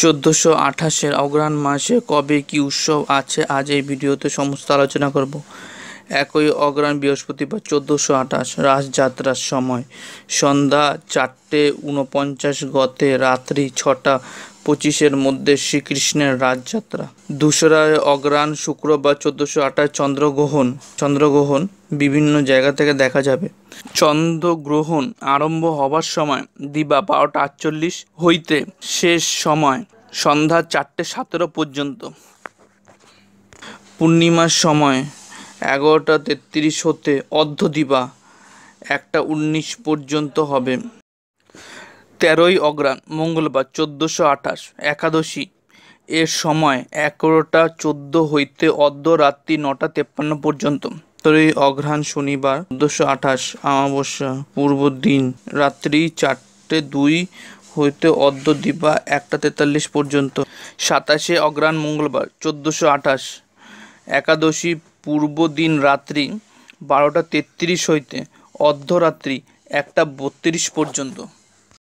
চোদ্দোশো আঠাশের অগ্রাণ মাসে কবে কি উৎসব আছে আজ এই ভিডিওতে সমস্ত আলোচনা করব একই অগ্রাণ বৃহস্পতিবার চোদ্দোশো আঠাশ রাসযাত্রার সময় সন্ধ্যা চারটে উনপঞ্চাশ গতে রাত্রি ছটা পঁচিশের মধ্যে শ্রীকৃষ্ণের রাজযাত্রা দুসরা অগ্রাণ শুক্রবার চোদ্দোশো আঠাশ চন্দ্রগ্রহণ চন্দ্রগ্রহণ বিভিন্ন জায়গা থেকে দেখা যাবে চন্দ্রগ্রহণ আরম্ভ হবার সময় দিবা বারোটা আটচল্লিশ হইতে শেষ সময় সন্ধ্যা চারটে সতেরো পর্যন্ত পূর্ণিমার সময় এগারোটা তেত্রিশ হতে অর্ধ দিবা একটা উনিশ পর্যন্ত হবে তেরোই অগ্রাণ মঙ্গলবার চোদ্দোশো আঠাশ একাদশী এর সময় এগারোটা চোদ্দ হইতে অর্ধ রাত্রি নটা তেপ্পান্ন পর্যন্ত তেরোই অঘ্রাণ শনিবার চোদ্দোশো আঠাশ অমাবস্যা পূর্ব দিন রাত্রি চারটে দুই হইতে অর্ধ দিবা একটা তেতাল্লিশ পর্যন্ত সাতাশে অগ্রাণ মঙ্গলবার চোদ্দোশো আঠাশ একাদশী পূর্বদিন রাত্রি বারোটা তেত্রিশ হইতে অর্ধরাত্রি একটা বত্রিশ পর্যন্ত